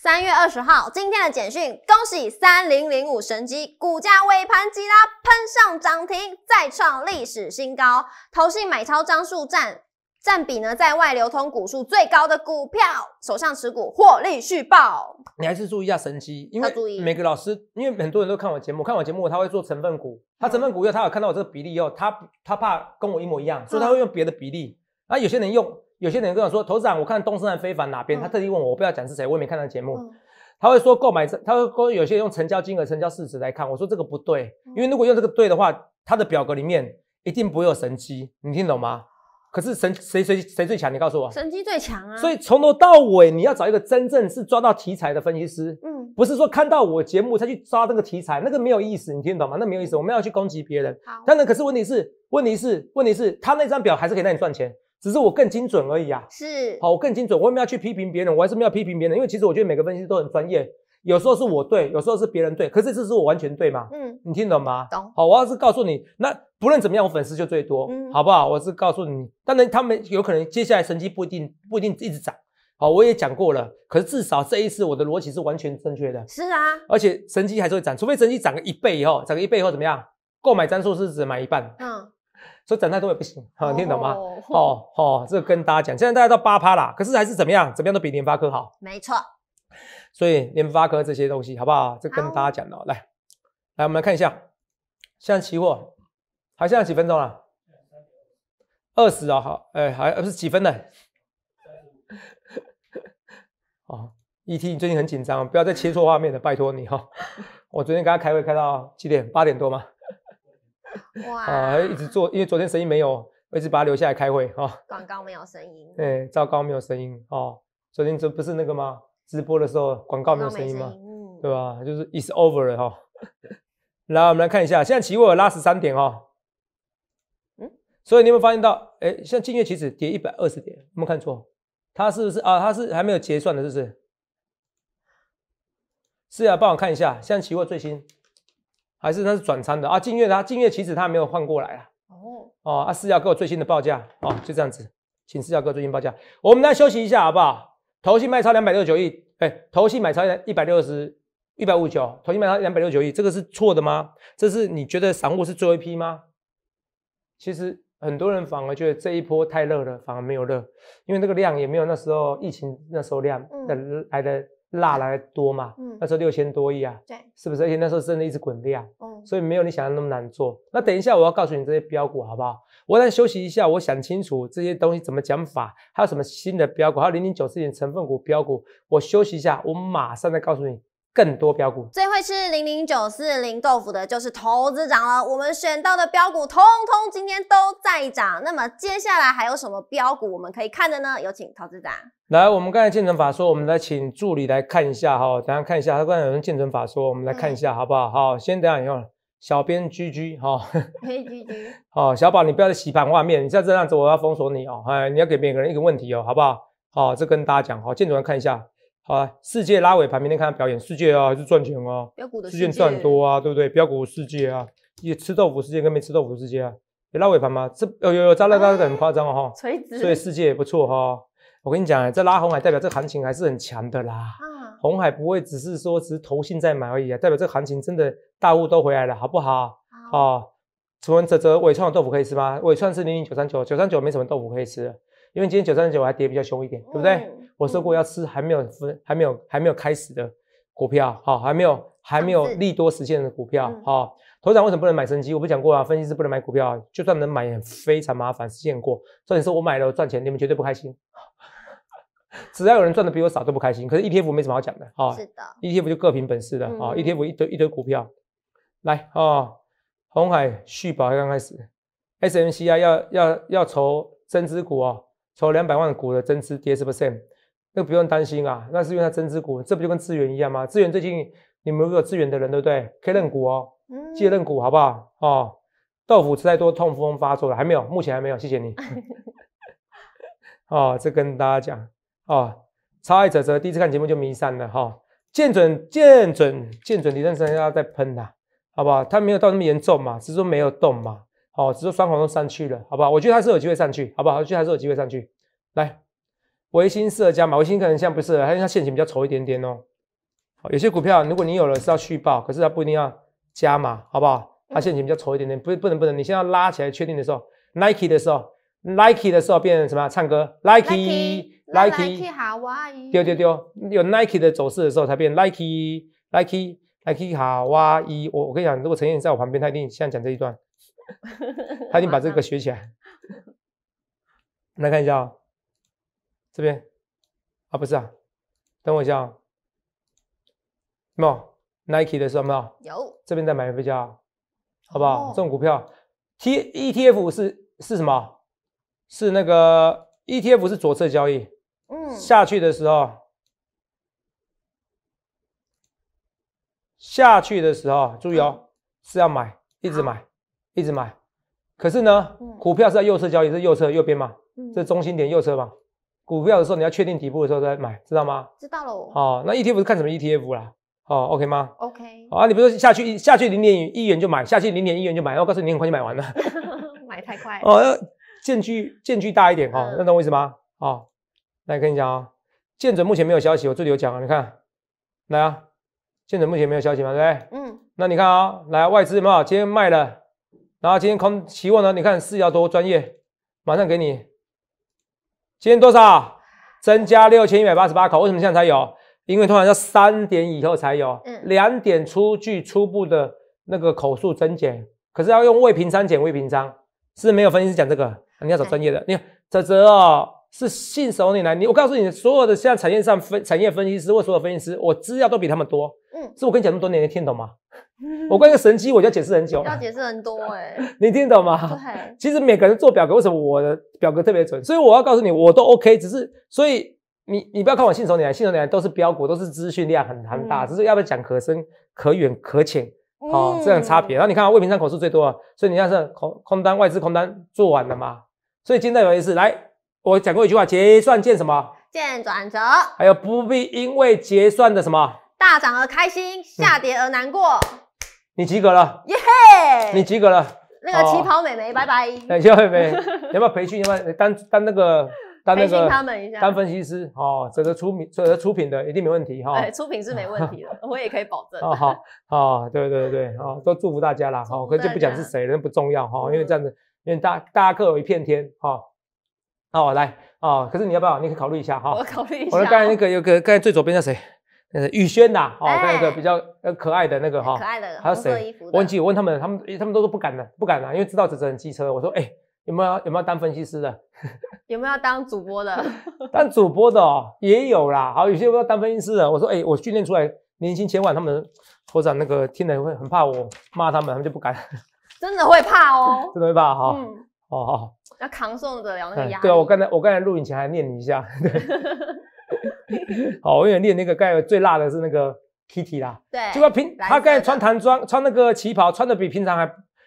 三月二十号，今天的简讯：恭喜三零零五神机股价尾盘急拉，攀上涨停，再创历史新高。投信买超张数占占比呢，在外流通股数最高的股票，手上持股获利续报。你还是注意一下神机，因为每个老师，因为很多人都看我节目，看我节目他会做成分股，他成分股又，他有看到我这个比例以后，他他怕跟我一模一样，所以他会用别的比例。啊，有些人用。有些人跟我说，投资长，我看东升非凡哪边？他特地问我，我不要讲是谁，我也没看他节目。他会说购买，他会说有些用成交金额、成交市值来看。我说这个不对，因为如果用这个对的话，他的表格里面一定不会有神机。你听懂吗？可是神谁谁谁最强？你告诉我，神机最强啊！所以从头到尾，你要找一个真正是抓到题材的分析师。嗯，不是说看到我节目才去抓那个题材，那个没有意思。你听懂吗？那没有意思，我们要去攻击别人。好，当然，可是问题是，问题是，问题是他那张表还是可以让你赚钱。只是我更精准而已啊，是好，我更精准，我为什么要去批评别人，我还是没有批评别人，因为其实我觉得每个分析师都很专业，有时候是我对，有时候是别人对，可是这是我完全对嘛？嗯，你听懂吗？懂。好，我要是告诉你，那不论怎么样，我粉丝就最多，好不好？我是告诉你，当然他们有可能接下来成绩不一定不一定一直涨，好，我也讲过了，可是至少这一次我的逻辑是完全正确的，是啊，而且成绩还是会涨，除非成绩涨个一倍以后，涨个一倍以后怎么样？购买张数是只买一半，嗯。所以太多也不行，哈，听懂吗？哦哦，这跟大家讲，现在大家都八趴啦，可是还是怎么样？怎么样都比联发科好。没错，所以联发科这些东西好不好？这跟大家讲哦，来，来我们来看一下，现在期货还剩下几分钟了？二十啊，好，哎还不是几分呢？哦，ET 你最近很紧张，不要再切错画面了，拜托你哈。我昨天跟他开会开到几点？八点多吗？哇！啊，一直做，因为昨天声音没有，我一直把它留下来开会哈。广告没有声音，对，糟糕，没有声音啊！昨天这不是那个吗？直播的时候广告没有声音吗？对吧？就是 it's over 了哈。来，我们来看一下，现在期货拉十三点哈。嗯，所以你有没有发现到？哎，像近月期指跌一百二十点，有没有看错？它是不是啊？它是还没有结算的，是不是？是啊，帮我看一下，现在期货最新。还是那是转仓的啊，金月他金月其实他没有换过来啊。哦哦，四家哥最新的报价哦，就这样子，请四家哥最新报价。我们来休息一下好不好？头期卖超两百六十九亿，哎，头期买超一百六十一百五十九，头期买超两百六十九亿，这个是错的吗？这是你觉得散户是做一批吗？其实很多人反而觉得这一波太热了，反而没有热，因为那个量也没有那时候疫情那时候量来的。辣来多嘛？嗯，那时候六千多亿啊，对，是不是？而且那时候真的一直滚量，嗯，所以没有你想象那么难做。那等一下我要告诉你这些标股好不好？我再休息一下，我想清楚这些东西怎么讲法，还有什么新的标股，还有零零九四年成分股标股，我休息一下，我马上再告诉你。更多标股最会吃零零九四零豆腐的就是投资长了，我们选到的标股通通今天都在涨。那么接下来还有什么标股我们可以看的呢？有请投资长来，我们刚才建成法说，我们来请助理来看一下哈，等下看一下他刚才有人建成法说，我们来看一下好不好？好，先等下你用小编居居哈，(laughs) 可居居。好，小宝你不要再洗盘画面，你再这样子我要封锁你哦，哎，你要给每个人一个问题哦，好不好？好，这跟大家讲，好，建总来看一下。好，世界拉尾盘，明天看他表演。世界啊，就赚钱啊，标股的世界赚多啊，对不对？标股世界啊，也吃豆腐世界跟没吃豆腐世界啊，有拉尾盘吗？这有有有，这那那很夸张哦哈。所以世界也不错哈。我跟你讲啊，这拉红海代表这行情还是很强的啦。红海不会只是说是投信在买而已啊，代表这行情真的大物都回来了，好不好？啊，请问泽泽伟创的豆腐可以吃吗？伟创是零零九三九，九三九没什么豆腐可以吃，因为今天九三九还跌比较凶一点，对不对？我说过要吃还没有分还没有还没有开始的股票，好还没有还没有利多实现的股票，好，头场为什么不能买升机？我不讲过啊，分析师不能买股票，就算能买也非常麻烦，实现过。重点是我买了赚钱，你们绝对不开心。(laughs) 只要有人赚的比我少都不开心。可是 ETF 没什么好讲的，啊，是的，ETF 就各凭本事的，啊，ETF 一堆一堆股票，来啊，红海续保刚开始，SMC 啊要要要筹增资股啊，筹两百万股的增资跌十 percent。那不用担心啊，那是因为它增值股，这不就跟资源一样吗？资源最近你们如果资源的人对不对？可以认股哦，借认股好不好？哦，豆腐吃太多，痛风发作了，还没有，目前还没有，谢谢你。(laughs) 哦，这跟大家讲哦，超爱泽泽第一次看节目就迷上了哈，见准见准见准李正山要再喷他，好不好？他没有到那么严重嘛，只是说没有动嘛，哦，只是说双红都上去了，好不好？我觉得还是有机会上去，好不好？我觉得还是有机会上去，来。维新适合加码，维新可能现在不是合，它为它现形比较丑一点点哦。有些股票如果你有了是要续报，可是它不一定要加码，好不好？它现形比较丑一点点，不不能不能。你现在拉起来确定的时候，Nike 的时候，Nike 的时候变什么？唱歌，Nike Nike 卡哇伊。丢丢丢，有 Nike 的走势的时候，才变 Nike Nike Nike 卡哇伊。我我跟你讲，如果陈燕在我旁边，他一定现在讲这一段，他一定把这个学起来。(laughs) 来看一下。这边，啊不是啊，等我一下。没有，Nike 的是没有。有。这边再买比家，好不好？这种股票，T ETF 是是什么？是那个 ETF 是左侧交易。嗯。下去的时候，下去的时候，注意哦，是要买，一直买，一直买。可是呢，股票是在右侧交易，是右侧右边嘛？嗯。中心点右侧嘛？股票的时候，你要确定底部的时候再买，知道吗？知道了。好，那 ETF 是看什么 ETF 啦？哦，OK 吗？OK。啊，你不是下去一下去零点一元就买，下去零点一元就买，然后告诉你很快就买完了，(laughs) 买太快 (laughs) 哦，哦，间距间距大一点哈，那懂我意思吗？哦，来跟你讲啊，建准目前没有消息，我这里有讲啊，你看，来啊，建准目前没有消息吗？对不对？嗯。那你看啊，来外资嘛，今天卖了，然后今天空期货呢？你看四幺多专业，马上给你。今天多少？增加六千一百八十八口。为什么现在才有？因为通常要三点以后才有。两点出具初步的那个口述增减，可是要用未平仓减未平仓，是没有分析师讲这个。你要找专业的，你看泽泽哦，是信手你来你。我告诉你，所有的现在产业上分产业分析师或所有分析师，我资料都比他们多。嗯，是我跟你讲那么多年，你听懂吗？(laughs) 我关于神机，我就解释很久，要解释很多哎，(laughs) 你听懂吗？对，其实每个人做表格，为什么我的表格特别准？所以我要告诉你，我都 OK，只是所以你你不要看我信手拈来，信手拈来都是标股，都是资讯量很很大，只是要不要讲可深可远可浅，好，这样差别。然后你看啊，未平仓口数最多啊，所以你看是空空单，外资空单做完了嘛？所以今天有意思来，我讲过一句话，结算见什么？见转折。还有不必因为结算的什么大涨而开心，下跌而难过。你及格了，耶！你及格了，那个旗袍美眉，拜拜。旗袍美眉，(laughs) 要不要培训？要不要当当那个？培训他们一下。当分析师，哦，这个出名，这个出品的，一定没问题哈。对，出品是没问题的，(laughs) 我也可以保证。好，好，对对对，哦，都祝福大家啦。好，可就不讲是谁了，不重要哈，因为这样子，因为大大家各有一片天哈。好，来，哦，可是你要不要？你可以考虑一下哈。我考虑一下。我刚才那个，有个刚才最左边那谁？那个宇轩呐，哦，那个比较呃可爱的那个哈，可爱的。还有谁？忘记我问他们，他们他们都说不敢的，不敢的，因为知道泽泽很机车。我说，哎，有没有有没有当分析师的？(laughs) 有没有当主播的？(laughs) 当主播的哦，也有啦，好，有些要当分析师的。我说，哎，我训练出来年薪千万，他们或者那个听了会很怕我骂他们，他们就不敢。(laughs) 真的会怕哦。真的会怕哈。嗯。哦，要扛受得了那个压。力。对啊，我刚才我刚才录影前还念你一下。对。(laughs) 好，我有练那个盖最辣的是那个 Kitty 啦，对，结果平他盖穿唐装，穿那个旗袍，穿的比平常还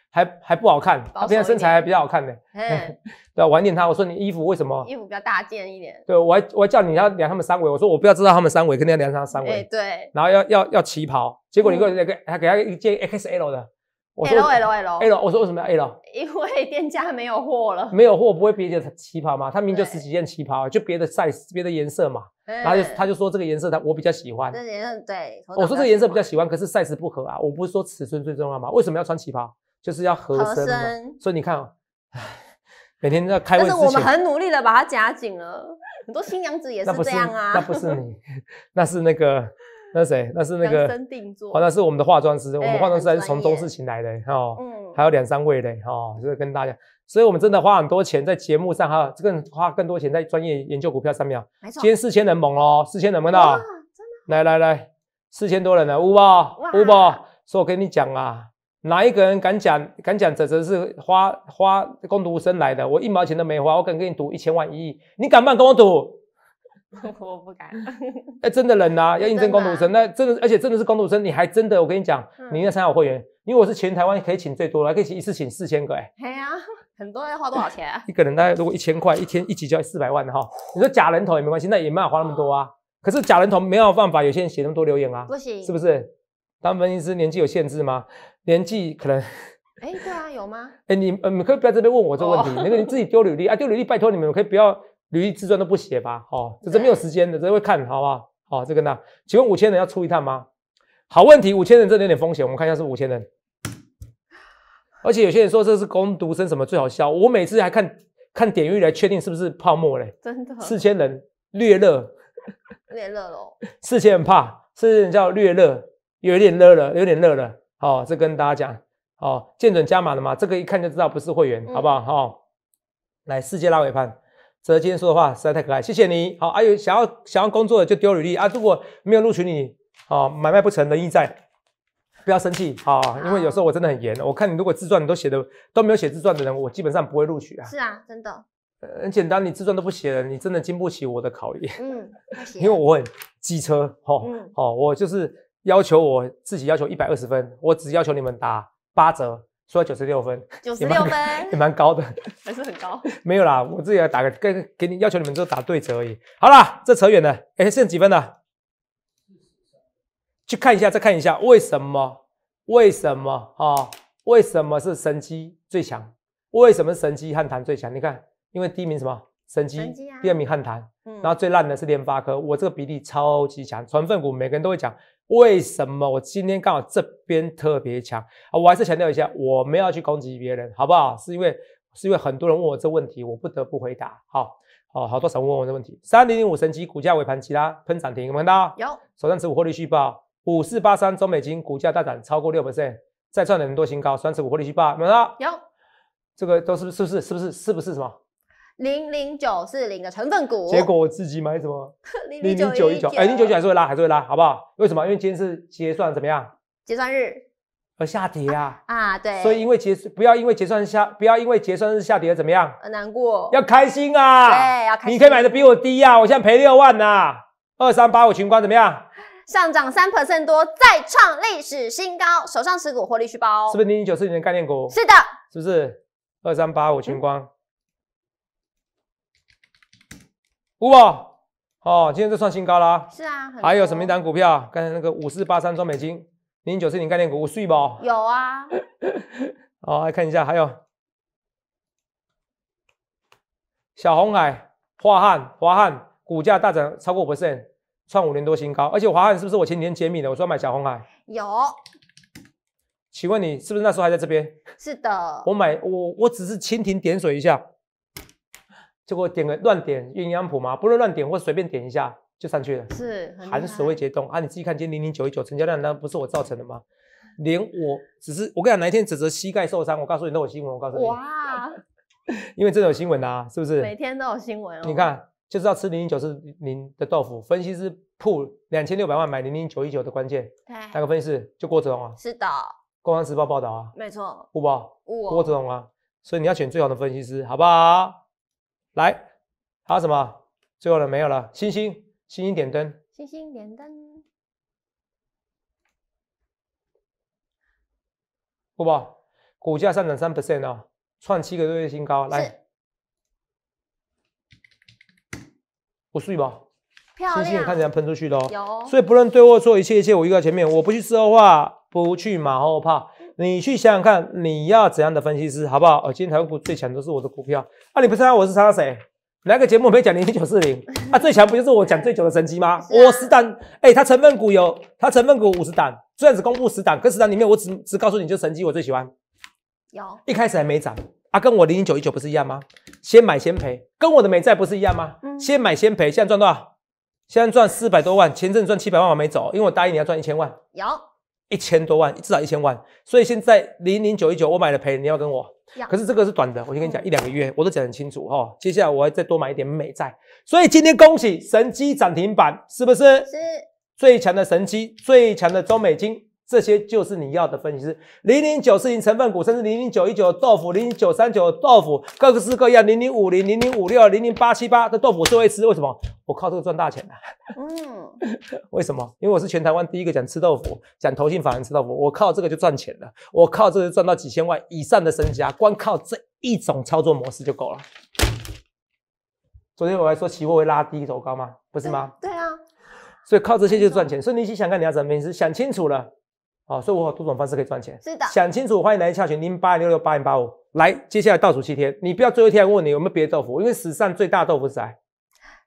还还不好看，他平常身材还比较好看的，(laughs) 对我还念他我说你衣服为什么？衣服比较大件一点，对，我还我还叫你要量他们三围，我说我不要知道他们三围，肯定要量他三围，对，然后要要要旗袍，结果你给我那个还给他一件 XL 的。我说，L L，我说为什么要 L？因为 (laughs) 店家没有货了，没有货不会别的旗袍嘛？它明就十几件旗袍，就别的赛别的颜色嘛。然后他就说这个颜色他我比较喜欢，这颜色对。我说这颜色比较喜欢，可是赛 e 不合啊。我不是说尺寸最重要吗？为什么要穿旗袍？就是要合身。所以你看啊，每天在开会之是我们很努力的把它夹紧了。很多新娘子也是这样啊，那不是你，(laughs) 那是那个。那谁？那是那个。哦，那是我们的化妆师，我们化妆师还是从中式请来的哦。嗯。还有两三位的哦，就是跟大家，所以我们真的花很多钱在节目上哈，这个花更多钱在专业研究股票上面没错。今天四千人猛哦，四千人没到。真的。来来来，四千多人了，五宝，五所说我跟你讲啊，哪一个人敢讲敢讲，哲哲是花花工读生来的，我一毛钱都没花，我敢跟你赌一千万一亿，你敢不敢跟我赌？(laughs) 我不敢，哎，真的人呐，(laughs) 要印证公读生，那真的，而且真的是公读生，你还真的，我跟你讲，你该参加我会员，因为我是全台湾可以请最多，还可以请一次请四千个，哎，嘿呀，很多要花多少钱？(laughs) 一个人大概如果一千块，一天一起交四百万哈，你说假人头也没关系，那也没有花那么多啊，可是假人头没有办法，有些人写那么多留言啊，不行，是不是？当分析师年纪有限制吗？年纪可能，哎，对啊，有吗？哎，你呃，你可以不要这边问我这个问题，你自己丢履历啊，丢履历，拜托你们可以不要，履历自传都不写吧？哦，这都没有时间的，都会看，好不好？哦，这个呢？请问五千人要出一趟吗？好问题，五千人这有点风险，我们看一下是五千人。而且有些人说这是攻读生什么最好笑，我每次还看看点玉来确定是不是泡沫嘞。真的，四千人略热，有点热哦。(laughs) 四千人怕，四千人叫略热，有点热了，有点热了。好，这跟大家讲，哦，见准加码了嘛？这个一看就知道不是会员，好不好？好，来世界拉尾盘。泽今天说的话实在太可爱，谢谢你。好，还有想要想要工作的就丢履历啊！如果没有录取你，哦，买卖不成仁义在，不要生气啊！因为有时候我真的很严，我看你如果自传你都写的都没有写自传的人，我基本上不会录取啊。是啊，真的，很简单，你自传都不写了，你真的经不起我的考验。嗯，(laughs) 因为我很机车哦、嗯，我就是要求我自己要求一百二十分，我只要求你们打八折。说九十六分，九十六分也蛮高的，还是很高。没有啦，我自己来打个跟给你要求，你们就打对折而已。好啦，这扯远了。哎，剩几分了？去看一下，再看一下，为什么？为什么啊？为什么是神机最强？为什么神机汉唐最强？你看，因为第一名什么？神机。第二名汉唐。嗯。然后最烂的是联发科，我这个比例超级强，成分股每个人都会讲。为什么我今天刚好这边特别强啊？我还是强调一下，我没有去攻击别人，好不好？是因为是因为很多人问我这问题，我不得不回答。好哦，好多散问我这问题。三零零五神奇股价尾盘其他喷涨停，有没有看到？有。首战持股获利续报，五四八三中美金股价大涨超过六百分，再创很多新高，双持股获利续报，有没有看到？有。这个都是不是是不是是不是什么？零零九四零的成分股，结果我自己买什么？(laughs) 零零九一九，哎，零九九还是会拉，还是会拉，好不好？为什么？因为今天是结算怎么样？结算日而下跌啊！啊，对，所以因为结不要因为结算下不要因为结算日下跌而怎么样？而难过，要开心啊！对，要开心。你可以买的比我低呀，我现在赔六万呐。二三八五群光怎么样？上涨三 percent 多，再创历史新高，手上持股获利续包。是不是零零九四零的概念股？是的，是不是二三八五群光？五宝哦，今天这创新高啦。是啊。还有什么一档股票？刚才那个五四八三中美金零九四零概念股，我睡吧。有啊。哦，(laughs) 来看一下，还有小红海华汉华汉股价大涨超过五 percent，创五年多新高。而且华汉是不是我前几天揭秘的？我说买小红海。有。请问你是不是那时候还在这边？是的。我买我我只是蜻蜓点水一下。就我点个乱点鸳鸯谱嘛，不论乱点或随便点一下就上去了。是寒水未解冻啊！你自己看，今天零零九一九成交量那不是我造成的吗？(laughs) 连我只是我跟你讲，哪一天指责膝盖受伤，我告诉你都有新闻。我告诉你，哇，(laughs) 因为真的有新闻啊，是不是？每天都有新闻。你看，就知道吃零零九是您的豆腐，分析师铺两千六百万买零零九一九的关键。对，哪个分析师？就郭哲龙啊。是的。《公安时报》报道啊。没错。不宝。郭哲龙啊。所以你要选最好的分析师，好不好？来，还有什么？最后呢？没有了。星星，星星点灯。星星点灯。不不，股价上涨三 percent 哦，创七个多月新高。来，我睡吧。星星，也看起来喷出去的哦。所以不论对或错，一切一切，我预在前面，我不去事后话，不去马后炮。你去想想看，你要怎样的分析师，好不好？哦，今天台湾股最强都是我的股票啊！你不知道我是猜谁？哪个节目没讲零零九四零 (laughs) 啊？最强不就是我讲最久的神机吗？五 (laughs) 十档，哎，它成分股有，它成分股五十档，虽然只公布十档，跟十档里面我只只告诉你就神机，我最喜欢。有。一开始还没涨啊，跟我零零九一九不是一样吗？先买先赔，跟我的美债不是一样吗？嗯，先买先赔，现在赚多少？现在赚四百多万，前阵子赚七百万我没走，因为我答应你要赚一千万。有。一千多万，至少一千万，所以现在零零九一九我买了赔，你要跟我，可是这个是短的，我先跟你讲一两个月，我都讲很清楚哈。接下来我要再多买一点美债，所以今天恭喜神机涨停板，是不是？是。最强的神机，最强的中美金。这些就是你要的分析师，零零九四零成分股，甚至零零九一九豆腐，零零九三九豆腐，各式各样，零零五零、零零五六、零零八七八的豆腐，最都会吃。为什么？我靠这个赚大钱的。嗯，(laughs) 为什么？因为我是全台湾第一个讲吃豆腐，讲投信法人吃豆腐。我靠这个就赚钱了，我靠这就赚到几千万以上的身家，光靠这一种操作模式就够了。昨天我还说期货会拉低、走高吗？不是吗？对啊，所以靠这些就赚钱。所以你去想看你要怎么分析想清楚了。啊，所以我有多种方式可以赚钱。是的，想清楚，欢迎来下群，零八六六八零八五来。接下来倒数七天，你不要最后一天问你有没有别的豆腐，因为史上最大豆腐是谁？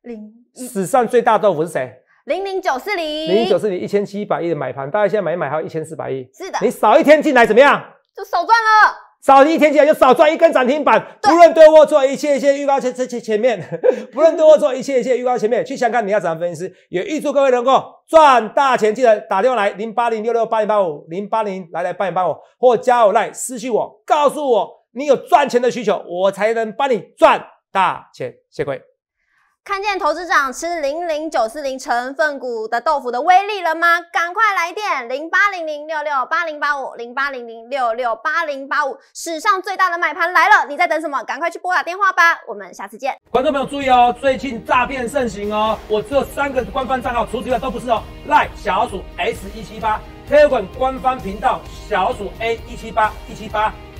零。史上最大豆腐是谁？零零九四零。零零九四零一千七百亿的买盘，大家现在买一买，还有一千四百亿。是的。你少一天进来怎么样？就少赚了。少一天起来就少赚一根涨停板，不论对或错，一切一切预告前前前前面，(laughs) 不论对或错，一切一切预告前面，去想看你要怎样分析也预祝各位能够赚大钱，记得打电话来零八零六六八零八五零八零来来帮一帮我，或加我赖私信我，告诉我你有赚钱的需求，我才能帮你赚大钱，谢谢各位。看见投资长吃零零九四零成分股的豆腐的威力了吗？赶快来电零八零零六六八零八五零八零零六六八零八五，史上最大的买盘来了！你在等什么？赶快去拨打电话吧！我们下次见。观众朋友注意哦，最近诈骗盛行哦，我只有三个官方账号，除此之外都不是哦。赖小鼠 S 一七八，黑管官方频道小鼠 A 一七八一七八。